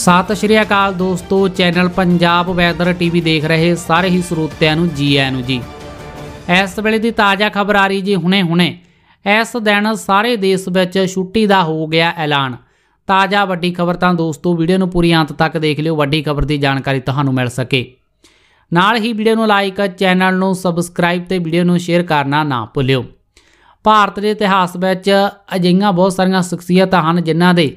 ਸਤਿ ਸ਼੍ਰੀ ਅਕਾਲ ਦੋਸਤੋ channel Punjab weather TV ਦੇਖ ਰਹੇ ਸਾਰੇ ਹੀ ਸਰੋਤਿਆਂ ਨੂੰ ਜੀ ਆਇਆਂ ਨੂੰ ਜੀ ਇਸ ਵੇਲੇ ਦੀ ਤਾਜ਼ਾ ਖਬਰ ਆ ਰਹੀ ਜੀ ਹੁਣੇ-ਹੁਣੇ ਇਸ ਦਿਨ ਸਾਰੇ ਦੇਸ਼ ਵਿੱਚ ਛੁੱਟੀ ਦਾ ਹੋ ਗਿਆ ਐਲਾਨ ਤਾਜ਼ਾ ਵੱਡੀ ਖਬਰ ਤਾਂ ਦੋਸਤੋ ਵੀਡੀਓ ਨੂੰ ਪੂਰੀ ਅੰਤ ਤੱਕ ਦੇਖ ਲਿਓ ਵੱਡੀ ਖਬਰ ਦੀ ਜਾਣਕਾਰੀ ਤੁਹਾਨੂੰ ਮਿਲ ਸਕੇ ਨਾਲ ਹੀ ਵੀਡੀਓ ਨੂੰ ਲਾਈਕ ਚੈਨਲ ਨੂੰ ਸਬਸਕ੍ਰਾਈਬ ਤੇ ਵੀਡੀਓ ਨੂੰ ਸ਼ੇਅਰ ਕਰਨਾ ਨਾ ਭੁੱਲਿਓ ਭਾਰਤ ਦੇ ਇਤਿਹਾਸ ਵਿੱਚ ਅਜਿਹੀਆਂ ਬਹੁਤ ਸਾਰੀਆਂ ਸ਼ਖਸੀਅਤਾਂ ਹਨ ਜਿਨ੍ਹਾਂ ਦੇ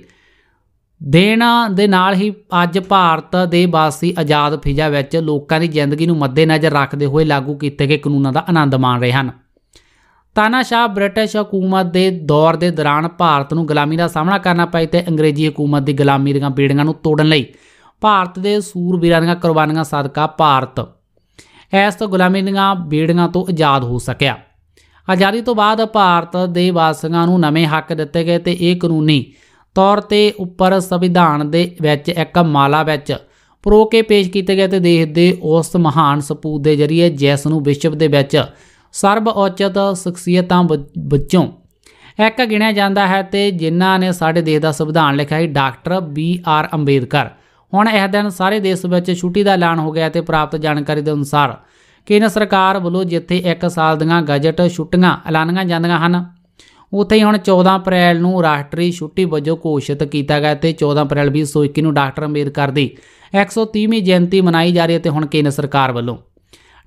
ਦੇਣਾ ਦੇ ਨਾਲ ਹੀ ਅੱਜ ਭਾਰਤ ਦੇ ਵਾਸੀ ਆਜ਼ਾਦ ਫਿਜ਼ਾ ਵਿੱਚ ਲੋਕਾਂ ਦੀ ਜ਼ਿੰਦਗੀ ਨੂੰ ਮੱਦੇਨਜ਼ਰ ਰੱਖਦੇ ਹੋਏ ਲਾਗੂ ਕੀਤੇ ਗਏ ਕਾਨੂੰਨਾਂ ਦਾ ਆਨੰਦ ਮਾਣ ਰਹੇ ਹਨ ਤਾਨਾਸ਼ਾਹ ਬ੍ਰਿਟਿਸ਼ ਹਕੂਮਤ ਦੇ ਦੌਰ ਦੇ ਦੌਰਾਨ ਭਾਰਤ ਨੂੰ ਗੁਲਾਮੀ ਦਾ ਸਾਹਮਣਾ ਕਰਨਾ ਪਿਆ ਤੇ ਅੰਗਰੇਜ਼ੀ ਹਕੂਮਤ ਦੀ ਗੁਲਾਮੀ ਦੀਆਂ ਪੀੜੀਆਂ ਨੂੰ ਤੋੜਨ ਲਈ ਭਾਰਤ ਦੇ ਸੂਰਬੀਰਾਂ ਦੀਆਂ ਕੁਰਬਾਨੀਆਂ ਸਦਕਾ ਭਾਰਤ ਇਸ ਤੋਂ ਗੁਲਾਮੀ ਦੀਆਂ ਬੀੜੀਆਂ ਤੋਂ ਆਜ਼ਾਦ ਹੋ ਸਕਿਆ ਆਜ਼ਾਦੀ ਤੋਂ ਬਾਅਦ ਭਾਰਤ ਦੇ ਵਾਸੀਆਂ ਨੂੰ ਨਵੇਂ ਹੱਕ ਦਿੱਤੇ ਗਏ ਤੇ ਇਹ ਕਾਨੂੰਨੀ ਤੌਰ ਤੇ ਉੱਪਰ ਸੰਵਿਧਾਨ ਦੇ ਵਿੱਚ ਇੱਕ ਮਾਲਾ ਵਿੱਚ ਪਰੋ ਕੇ ਪੇਸ਼ ਕੀਤੇ ਗਏ ਤੇ ਦੇਖਦੇ ਦੇ ਉਸ ਮਹਾਨ ਸਪੂਤ ਦੇ ਜਰੀਏ ਜਿਸ ਨੂੰ ਵਿਸ਼ਵ ਦੇ ਵਿੱਚ ਸਰਬ ਉੱਚਤ ਸ਼ਖਸੀਅਤਾਂ ਵਿੱਚੋਂ ਇੱਕ ਗਿਣਿਆ ਜਾਂਦਾ ਹੈ ਤੇ ਜਿਨ੍ਹਾਂ ਨੇ ਸਾਡੇ ਦੇਸ਼ ਦਾ ਸੰਵਿਧਾਨ ਲਿਖਿਆ ਹੈ ਡਾਕਟਰ ਬੀ ਆਰ ਅੰਬੇਦਕਰ ਹੁਣ ਇਹ ਦਿਨ ਸਾਰੇ ਦੇਸ਼ ਵਿੱਚ ਛੁੱਟੀ ਦਾ ਐਲਾਨ ਹੋ ਗਿਆ ਤੇ ਪ੍ਰਾਪਤ ਜਾਣਕਾਰੀ ਦੇ ਅਨੁਸਾਰ ਕੇਂਦਰ ਸਰਕਾਰ ਵੱਲੋਂ ਜਿੱਥੇ 1 ਸਾਲ ਦੀਆਂ ਗਜਟ ਛੁੱਟੀਆਂ ਐਲਾਨੀਆਂ ਜਾਂਦੀਆਂ ਹਨ ਉੱਥੇ ਹੁਣ 14 ਅਪ੍ਰੈਲ ਨੂੰ ਰਾਸ਼ਟਰੀ ਛੁੱਟੀ ਵਜੋਂ ਘੋਸ਼ਿਤ ਕੀਤਾ ਗਿਆ ਤੇ 14 ਅਪ੍ਰੈਲ 2021 ਨੂੰ ਡਾਕਟਰ ਅੰਬੇਦਕਰ ਦੀ 130ਵੀਂ ਜਯੰਤੀ ਮਨਾਈ ਜਾ ਰਹੀ ਹੈ ਤੇ ਹੁਣ ਕੇਂਦਰ ਸਰਕਾਰ ਵੱਲੋਂ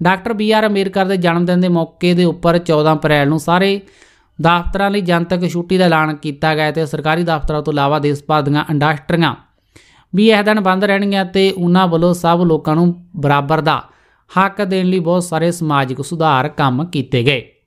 ਡਾਕਟਰ ਬੀ ਆਰ ਅੰਬੇਦਕਰ ਦੇ ਜਨਮ ਦਿਨ ਦੇ ਮੌਕੇ ਦੇ ਉੱਪਰ 14 ਅਪ੍ਰੈਲ ਨੂੰ ਸਾਰੇ ਦਫ਼ਤਰਾਂ ਲਈ ਜਨਤਕ ਛੁੱਟੀ ਦਾ ਐਲਾਨ ਕੀਤਾ ਗਿਆ ਤੇ ਸਰਕਾਰੀ ਦਫ਼ਤਰਾਂ ਤੋਂ ਇਲਾਵਾ ਦੇਸ਼ ਭਰ ਦੀਆਂ ਇੰਡਸਟਰੀਆਂ ਵੀ ਇਹ ਦਿਨ ਬੰਦ ਰਹਿਣਗੀਆਂ ਤੇ ਉਹਨਾਂ ਵੱਲੋਂ ਸਭ ਲੋਕਾਂ ਨੂੰ ਬਰਾਬਰ ਦਾ ਹੱਕ ਦੇਣ ਲਈ ਬਹੁਤ ਸਾਰੇ ਸਮਾਜਿਕ ਸੁਧਾਰ ਕੰਮ ਕੀਤੇ ਗਏ